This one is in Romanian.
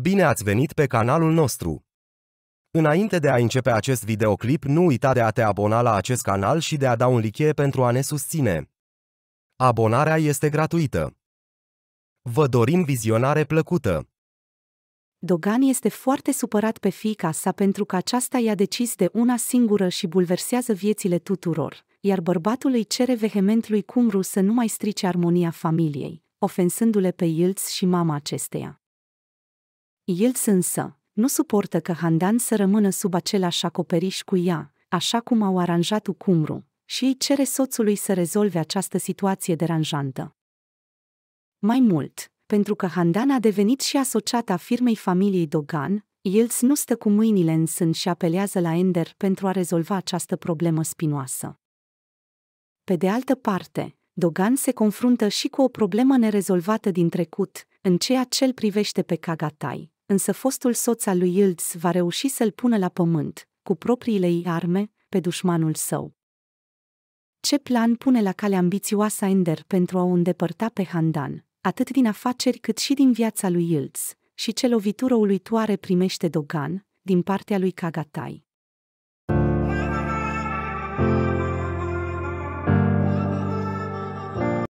Bine ați venit pe canalul nostru! Înainte de a începe acest videoclip, nu uita de a te abona la acest canal și de a da un like pentru a ne susține. Abonarea este gratuită. Vă dorim vizionare plăcută! Dogan este foarte supărat pe fiica sa pentru că aceasta i-a decis de una singură și bulversează viețile tuturor, iar bărbatul îi cere vehement lui Cumru să nu mai strice armonia familiei, ofensându-le pe Ilț și mama acesteia. El însă nu suportă că Handan să rămână sub același acoperiș cu ea, așa cum au aranjat Ucumru, și îi cere soțului să rezolve această situație deranjantă. Mai mult, pentru că Handan a devenit și a firmei familiei Dogan, el nu stă cu mâinile în sân și apelează la Ender pentru a rezolva această problemă spinoasă. Pe de altă parte, Dogan se confruntă și cu o problemă nerezolvată din trecut, în ceea ce îl privește pe Kagatai, însă fostul soț al lui Yildiz va reuși să-l pună la pământ, cu propriile ei arme, pe dușmanul său. Ce plan pune la cale ambițioasa Ender pentru a o îndepărta pe Handan, atât din afaceri cât și din viața lui Yildiz, și ce lovitură uluitoare primește Dogan, din partea lui Kagatai?